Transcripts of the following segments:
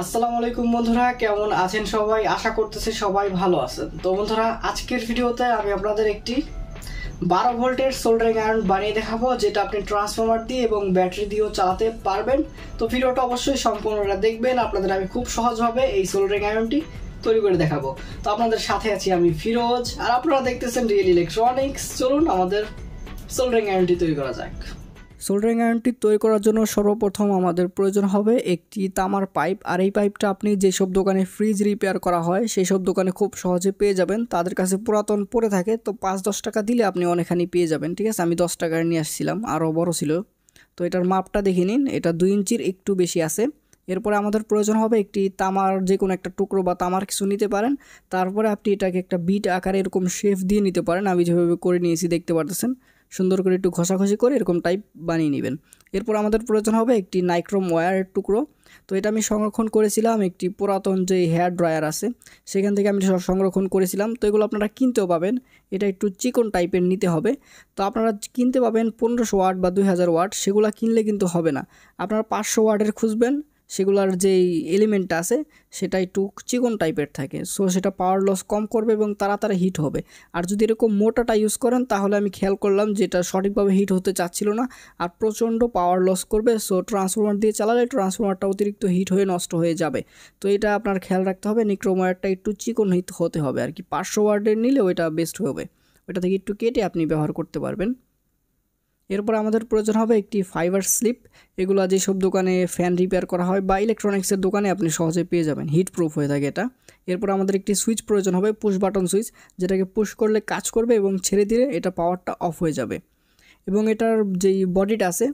আসসালামু আলাইকুম বন্ধুরা কেমন আছেন সবাই আশা করতেছি সবাই ভালো আছেন তো বন্ধুরা আজকের ভিডিওতে আমি আপনাদের একটি বারো ভোল্টের সোল্ডারিং আয়রন বানিয়ে দেখাবো যেটা আপনি ট্রান্সফর্মার দিয়ে এবং ব্যাটারি দিয়েও চালাতে পারবেন তো ভিডিওটা অবশ্যই সম্পূর্ণটা দেখবেন আপনাদের আমি খুব সহজভাবে এই সোল্ডারিং আয়রনটি তৈরি করে দেখাবো তো আপনাদের সাথে আছি আমি ফিরোজ আর আপনারা দেখতেছেন রিয়েল ইলেকট্রনিক্স চলুন আমাদের সোল্ডারিং আয়রনটি তৈরি করা যাক সোল্ডারিং আয়নটি তৈরি করার জন্য সর্বপ্রথম আমাদের প্রয়োজন হবে একটি তামার পাইপ আর এই পাইপটা আপনি যেসব দোকানে ফ্রিজ রিপেয়ার করা হয় সেই সব দোকানে খুব সহজে পেয়ে যাবেন তাদের কাছে পুরাতন পড়ে থাকে তো পাঁচ দশ টাকা দিলে আপনি অনেকখানি পেয়ে যাবেন ঠিক আছে আমি দশ টাকায় নিয়ে আসছিলাম আরও বড় ছিল তো এটার মাপটা দেখে নিন এটা দুই ইঞ্চির একটু বেশি আছে এরপরে আমাদের প্রয়োজন হবে একটি তামার যে কোনো একটা টুকরো বা তামার কিছু নিতে পারেন তারপরে আপনি এটাকে একটা বিট আকারে এরকম শেফ দিয়ে নিতে পারেন আমি যেভাবে করে নিয়েছি দেখতে পারতেছেন সুন্দর করে একটু ঘষাঘষি করে এরকম টাইপ বানিয়ে নেবেন এরপর আমাদের প্রয়োজন হবে একটি নাইক্রোম ওয়ারের টুকরো তো এটা আমি সংরক্ষণ করেছিলাম একটি পুরাতন যে হেয়ার ড্রায়ার আছে সেখান থেকে আমি সব সংরক্ষণ করেছিলাম তো এগুলো আপনারা কিনতেও পাবেন এটা একটু চিকন টাইপের নিতে হবে তো আপনারা কিনতে পাবেন পনেরোশো ওয়াট বা দুই হাজার ওয়াট সেগুলো কিনলে কিন্তু হবে না আপনারা পাঁচশো ওয়াটের খুঁজবেন সেগুলোর যেই এলিমেন্টটা আছে সেটা একটু চিকন টাইপের থাকে সো সেটা পাওয়ার লস কম করবে এবং তাড়াতাড়ি হিট হবে আর যদি এরকম মোটাটা ইউজ করেন তাহলে আমি খেয়াল করলাম যেটা সঠিকভাবে হিট হতে চাচ্ছিল না আর প্রচণ্ড পাওয়ার লস করবে সো ট্রান্সফর্মার দিয়ে চালালে ট্রান্সফর্মারটা অতিরিক্ত হিট হয়ে নষ্ট হয়ে যাবে তো এটা আপনার খেয়াল রাখতে হবে নিক্রোমায়ারটা একটু চিকন হিট হতে হবে আর কি পাঁচশো ওয়ার্ডের নিলে ওইটা বেস্ট হবে ওইটা থেকে একটু কেটে আপনি ব্যবহার করতে পারবেন এরপর আমাদের প্রয়োজন হবে একটি ফাইবার স্লিপ এগুলো যেসব দোকানে ফ্যান রিপেয়ার করা হয় বা ইলেকট্রনিক্সের দোকানে আপনি সহজে পেয়ে যাবেন হিট প্রুফ হয়ে থাকে এটা এরপর আমাদের একটি সুইচ প্রয়োজন হবে পুশ বাটন সুইচ যেটাকে পুশ করলে কাজ করবে এবং ছেড়ে দিলে এটা পাওয়ারটা অফ হয়ে যাবে এবং এটার যেই বডিটা আছে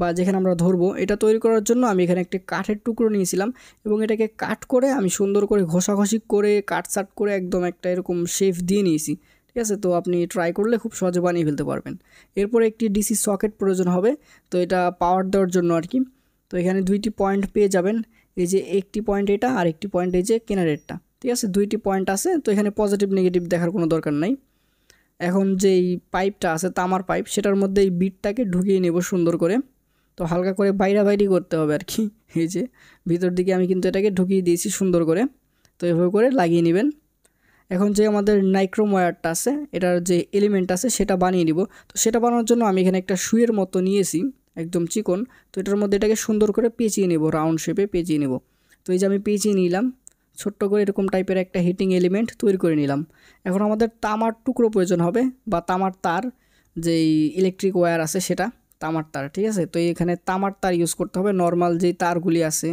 বা যেখানে আমরা ধরবো এটা তৈরি করার জন্য আমি এখানে একটি কাঠের টুকরো নিয়েছিলাম এবং এটাকে কাট করে আমি সুন্দর করে ঘষাঘষি করে সাট করে একদম একটা এরকম শেপ দিয়ে নিয়েছি ঠিক আছে তো আপনি ট্রাই করলে খুব সহজে বানিয়ে ফেলতে পারবেন এরপর একটি ডিসি সকেট প্রয়োজন হবে তো এটা পাওয়ার দেওয়ার জন্য আর কি তো এখানে দুইটি পয়েন্ট পেয়ে যাবেন এই যে একটি পয়েন্ট এটা আর একটি পয়েন্ট এই যে কেনারেটটা ঠিক আছে দুইটি পয়েন্ট আছে তো এখানে পজিটিভ নেগেটিভ দেখার কোনো দরকার নাই এখন যেই পাইপটা আছে তামার পাইপ সেটার মধ্যে এই বিটটাকে ঢুকিয়ে নেব সুন্দর করে তো হালকা করে বাইরা বাইরি করতে হবে আর কি এই যে ভিতর দিকে আমি কিন্তু এটাকে ঢুকিয়ে দিয়েছি সুন্দর করে তো এভাবে করে লাগিয়ে নেবেন এখন যে আমাদের নাইক্রোম ওয়্যারটা আছে এটার যে এলিমেন্ট আছে সেটা বানিয়ে নিব তো সেটা বানানোর জন্য আমি এখানে একটা শুয়ের মতো নিয়েছি একদম চিকন তো এটার মধ্যে এটাকে সুন্দর করে পেঁচিয়ে নেব রাউন্ড শেপে পেঁচিয়ে নেব তো এই যে আমি পেঁচিয়ে নিলাম ছোট্ট করে এরকম টাইপের একটা হিটিং এলিমেন্ট তৈরি করে নিলাম এখন আমাদের তামার টুকরো প্রয়োজন হবে বা তামার তার যেই ইলেকট্রিক ওয়্যার আছে সেটা তামার তার ঠিক আছে তো এখানে তামার তার ইউজ করতে হবে নর্মাল যেই তারগুলি আছে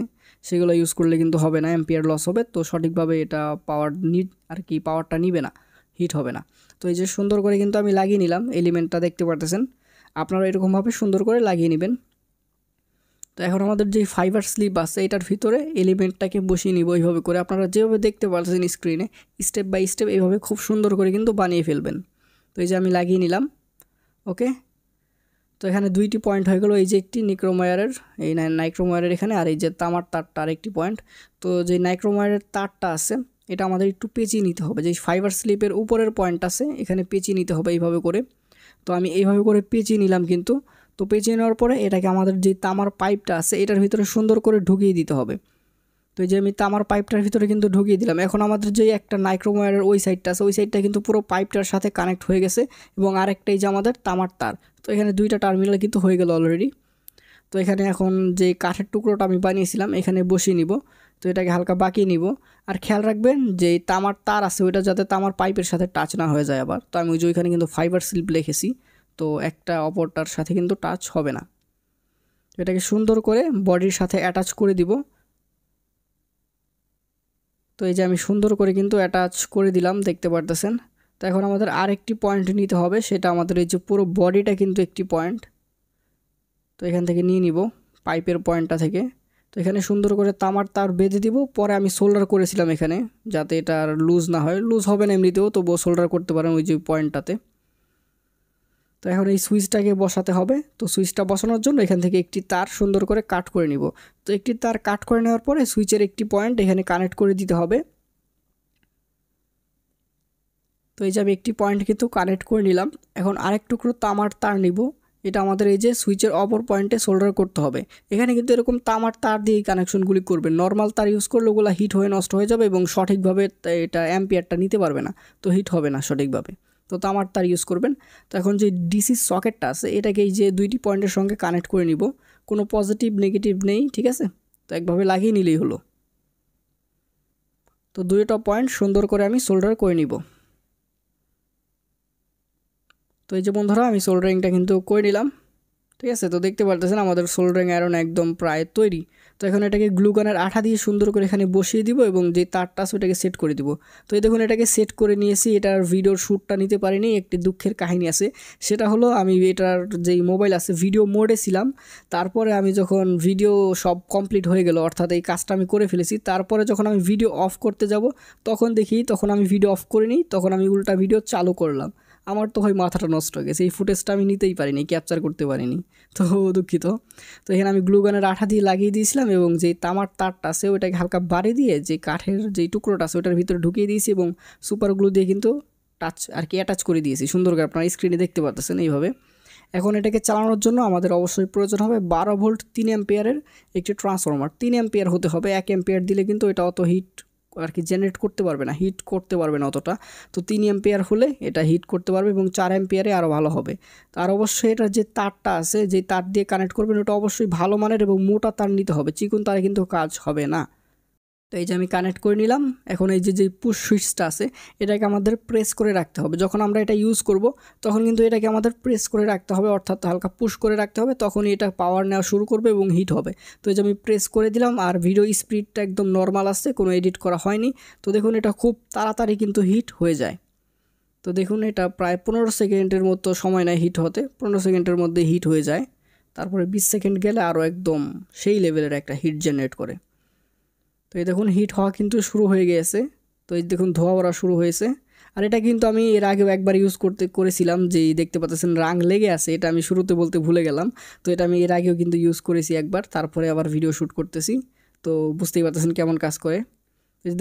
সেগুলো ইউজ করলে কিন্তু হবে না অ্যাম্পিয়ার লস হবে তো সঠিকভাবে এটা পাওয়ার নি আর কি পাওয়ারটা নিবে না হিট হবে না তো এই যে সুন্দর করে কিন্তু আমি লাগিয়ে নিলাম এলিমেন্টটা দেখতে পারতেছেন আপনারা এরকমভাবে সুন্দর করে লাগিয়ে নেবেন তো এখন আমাদের যে ফাইবার স্লিপ আছে এটার ভিতরে এলিমেন্টটাকে বসিয়ে নিব এইভাবে করে আপনারা যেভাবে দেখতে পাচ্ছেন স্ক্রিনে স্টেপ বাই স্টেপ এইভাবে খুব সুন্দর করে কিন্তু বানিয়ে ফেলবেন তো এই যে আমি লাগিয়ে নিলাম ওকে তো এখানে দুইটি পয়েন্ট হয়ে গেলো এই যে একটি নাইক্রোমায়ারের এই নাইক্রোমায়ারের এখানে আর এই যে তামার তারটা আর একটি পয়েন্ট তো যে নাইক্রোমায়ারের তারটা আছে এটা আমাদের একটু পেঁচিয়ে নিতে হবে যে ফাইবার স্লিপের উপরের পয়েন্ট আছে এখানে পেঁচিয়ে নিতে হবে এইভাবে করে তো আমি এইভাবে করে পেঁচিয়ে নিলাম কিন্তু তো পেঁচিয়ে নেওয়ার পরে এটাকে আমাদের যে তামার পাইপটা আছে এটার ভিতরে সুন্দর করে ঢুকিয়ে দিতে হবে তো এই যে আমি তামার পাইপটার ভিতরে কিন্তু ঢুকিয়ে দিলাম এখন আমাদের যে একটা নাইক্রোমোয়ারের ওই সাইডটা আছে ওই সাইডটা কিন্তু পুরো পাইপটার সাথে কানেক্ট হয়ে গেছে এবং আরেকটাই যে আমাদের তামার তার তো এখানে দুইটা টার্মিনাল কিন্তু হয়ে গেল অলরেডি তো এখানে এখন যে কাঠের টুকরোটা আমি বানিয়েছিলাম এখানে বসিয়ে নিব তো এটাকে হালকা বাঁকিয়ে নিব আর খেয়াল রাখবেন যে তামার তার আছে ওইটা যাতে তামার পাইপের সাথে টাচ না হয়ে যায় আবার তো আমি ওই যে ওইখানে কিন্তু ফাইবার স্লিপ লিখেছি তো একটা অপরটার সাথে কিন্তু টাচ হবে না এটাকে সুন্দর করে বডির সাথে অ্যাটাচ করে দিব তো এই যে আমি সুন্দর করে কিন্তু অ্যাটাচ করে দিলাম দেখতে পারতেছেন তো এখন আমাদের আরেকটি পয়েন্ট নিতে হবে সেটা আমাদের এই যে পুরো বডিটা কিন্তু একটি পয়েন্ট তো এখান থেকে নিয়ে নিব পাইপের পয়েন্টটা থেকে তো এখানে সুন্দর করে তামার তার বেঁধে দিব পরে আমি সোল্ডার করেছিলাম এখানে যাতে এটা আর লুজ না হয় লুজ হবে না এমনিতেও তবুও সোল্ডার করতে পারেন ওই যে পয়েন্টটাতে তো এখন এই সুইচটাকে বসাতে হবে তো সুইচটা বসানোর জন্য এখান থেকে একটি তার সুন্দর করে কাট করে নিব তো একটি তার কাট করে নেওয়ার পরে সুইচের একটি পয়েন্ট এখানে কানেক্ট করে দিতে হবে তো এই যে আমি একটি পয়েন্ট কিন্তু কানেক্ট করে নিলাম এখন আরেক টুকরো তামার তার নিব এটা আমাদের এই যে সুইচের অপর পয়েন্টে সোল্ডার করতে হবে এখানে কিন্তু এরকম তামার তার দিয়ে কানেকশনগুলি করবে নর্মাল তার ইউজ করলে ওগুলো হিট হয়ে নষ্ট হয়ে যাবে এবং সঠিকভাবে এটা অ্যাম্পিয়ারটা নিতে পারবে না তো হিট হবে না সঠিকভাবে তো তামার তার ইউজ করবেন তো এখন যে ডিসি সকেটটা আছে এটাকে এই যে দুইটি পয়েন্টের সঙ্গে কানেক্ট করে নিব কোনো পজিটিভ নেগেটিভ নেই ঠিক আছে তো একভাবে লাগিয়ে নিলেই হলো তো দুইটা পয়েন্ট সুন্দর করে আমি সোল্ডার করে নিব তো এই যে বন্ধুরা আমি সোল্ডারিংটা কিন্তু করে নিলাম ঠিক আছে তো দেখতে পারতেছেন আমাদের সোল্ডারিং আয়রন একদম প্রায় তৈরি তো এখন এটাকে গ্লুকনের আঠা দিয়ে সুন্দর করে এখানে বসিয়ে দিব এবং যে তারটা আছে ওটাকে সেট করে দিব তো এই দেখুন এটাকে সেট করে নিয়েছি এটার ভিডিওর শ্যুটটা নিতে পারিনি একটি দুঃখের কাহিনী আছে সেটা হলো আমি এটার যেই মোবাইল আছে ভিডিও মোডে ছিলাম তারপরে আমি যখন ভিডিও সব কমপ্লিট হয়ে গেল অর্থাৎ এই কাজটা আমি করে ফেলেছি তারপরে যখন আমি ভিডিও অফ করতে যাব তখন দেখি তখন আমি ভিডিও অফ করিনি তখন আমি উল্টা ভিডিও চালু করলাম আমার তো ভাই মাথাটা নষ্ট হয়ে গেছে এই ফুটেজটা আমি নিতেই পারিনি ক্যাপচার করতে পারিনি তো দুঃখিত তো এখানে আমি গ্লুগানের আঠা দিয়ে লাগিয়ে দিয়েছিলাম এবং যে তামার তারটা আছে ওটাকে হালকা বাড়ি দিয়ে যে কাঠের যে টুকরোটা আছে ওটার ভিতরে ঢুকিয়ে দিয়েছি এবং সুপার গ্লু দিয়ে কিন্তু টাচ আর কি অ্যাটাচ করে দিয়েছি সুন্দর করে আপনারা স্ক্রিনে দেখতে পাচ্ছেন এইভাবে এখন এটাকে চালানোর জন্য আমাদের অবশ্যই প্রয়োজন হবে বারো ভোল্ট তিন অ্যাম্পেয়ারের একটি ট্রান্সফরমার তিন অ্যাম্পেয়ার হতে হবে এক অ্যাম্পেয়ার দিলে কিন্তু এটা অত হিট আর কি জেনারেট করতে পারবে না হিট করতে পারবে না অতটা তো তিন অ্যাম্পিয়ার হলে এটা হিট করতে পারবে এবং চার অ্যাম্পিয়ারে আরও ভালো হবে আর অবশ্যই এটার যে তারটা আছে যে তার দিয়ে কানেক্ট করবেন ওটা অবশ্যই ভালো মানের এবং মোটা তার নিতে হবে চিকন তারে কিন্তু কাজ হবে না তো এই যে আমি কানেক্ট করে নিলাম এখন এই যে যে পুশ সুইচটা আছে এটাকে আমাদের প্রেস করে রাখতে হবে যখন আমরা এটা ইউজ করব তখন কিন্তু এটাকে আমাদের প্রেস করে রাখতে হবে অর্থাৎ হালকা পুশ করে রাখতে হবে তখনই এটা পাওয়ার নেওয়া শুরু করবে এবং হিট হবে তো এই যে আমি প্রেস করে দিলাম আর ভিডিও স্পিডটা একদম নর্মাল আসছে কোনো এডিট করা হয়নি তো দেখুন এটা খুব তাড়াতাড়ি কিন্তু হিট হয়ে যায় তো দেখুন এটা প্রায় পনেরো সেকেন্ডের মতো সময় নেয় হিট হতে পনেরো সেকেন্ডের মধ্যে হিট হয়ে যায় তারপরে বিশ সেকেন্ড গেলে আরও একদম সেই লেভেলের একটা হিট জেনারেট করে তো এই দেখুন হিট হওয়া কিন্তু শুরু হয়ে গিয়েছে তো এই দেখুন ধোয়া ভরা শুরু হয়েছে আর এটা কিন্তু আমি এর আগেও একবার ইউজ করতে করেছিলাম যে দেখতে পাচ্ছেন রাং লেগে আছে এটা আমি শুরুতে বলতে ভুলে গেলাম তো এটা আমি এর আগেও কিন্তু ইউজ করেছি একবার তারপরে আবার ভিডিও শ্যুট করতেছি তো বুঝতেই পারতেছেন কেমন কাজ করে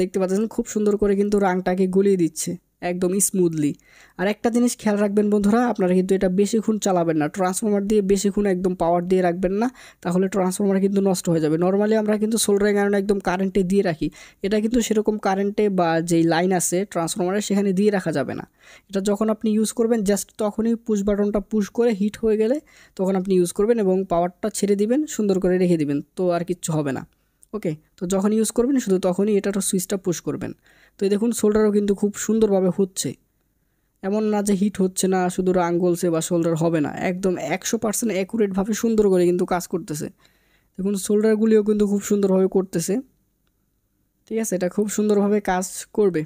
দেখতে পাচ্ছেন খুব সুন্দর করে কিন্তু রাংটাকে গুলিয়ে দিচ্ছে একদম স্মুথলি আর একটা জিনিস খেয়াল রাখবেন বন্ধুরা আপনারা কিন্তু এটা বেশিক্ষণ চালাবেন না ট্রান্সফর্মার দিয়ে বেশিক্ষণ একদম পাওয়ার দিয়ে রাখবেন না তাহলে ট্রান্সফর্মার কিন্তু নষ্ট হয়ে যাবে নর্মালি আমরা কিন্তু সোলারের আয়রন একদম কারেন্টে দিয়ে রাখি এটা কিন্তু সেরকম কারেন্টে বা যেই লাইন আছে ট্রান্সফর্মারে সেখানে দিয়ে রাখা যাবে না এটা যখন আপনি ইউজ করবেন জাস্ট তখনই পুশ বাটনটা পুশ করে হিট হয়ে গেলে তখন আপনি ইউজ করবেন এবং পাওয়ারটা ছেড়ে দিবেন সুন্দর করে রেখে দিবেন তো আর কিচ্ছু হবে না ওকে তো যখন ইউজ করবেন শুধু তখনই এটার সুইচটা পুশ করবেন তো এই দেখুন শোল্ডারও কিন্তু খুব সুন্দরভাবে হচ্ছে এমন না যে হিট হচ্ছে না শুধু আঙ্গলসে বা শোল্ডার হবে না একদম একশো পার্সেন্ট অ্যাকুরেটভাবে সুন্দর করে কিন্তু কাজ করতেছে দেখুন শোল্ডারগুলিও কিন্তু খুব সুন্দরভাবে করতেছে ঠিক আছে এটা খুব সুন্দরভাবে কাজ করবে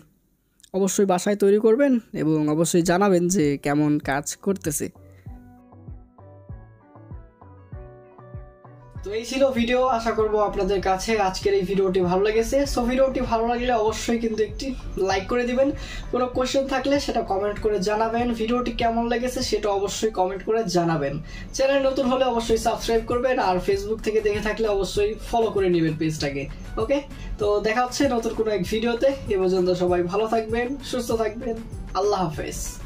অবশ্যই বাসায় তৈরি করবেন এবং অবশ্যই জানাবেন যে কেমন কাজ করতেছে এই ছিল ভিডিও আশা করব আপনাদের কাছে আজকের এই ভিডিওটি ভালো লেগেছে সো ভিডিওটি ভালো লাগলে অবশ্যই কিন্তু একটি লাইক করে দিবেন কোনো কোয়েশ্চেন থাকলে সেটা কমেন্ট করে জানাবেন ভিডিওটি কেমন লেগেছে সেটা অবশ্যই কমেন্ট করে জানাবেন চ্যানেল নতুন হলে অবশ্যই সাবস্ক্রাইব করবেন আর ফেসবুক থেকে দেখে থাকলে অবশ্যই ফলো করে নেবেন পেজটাকে ওকে তো দেখা হচ্ছে নতুন কোনো এক ভিডিওতে এ পর্যন্ত সবাই ভালো থাকবেন সুস্থ থাকবেন আল্লাহ হাফেজ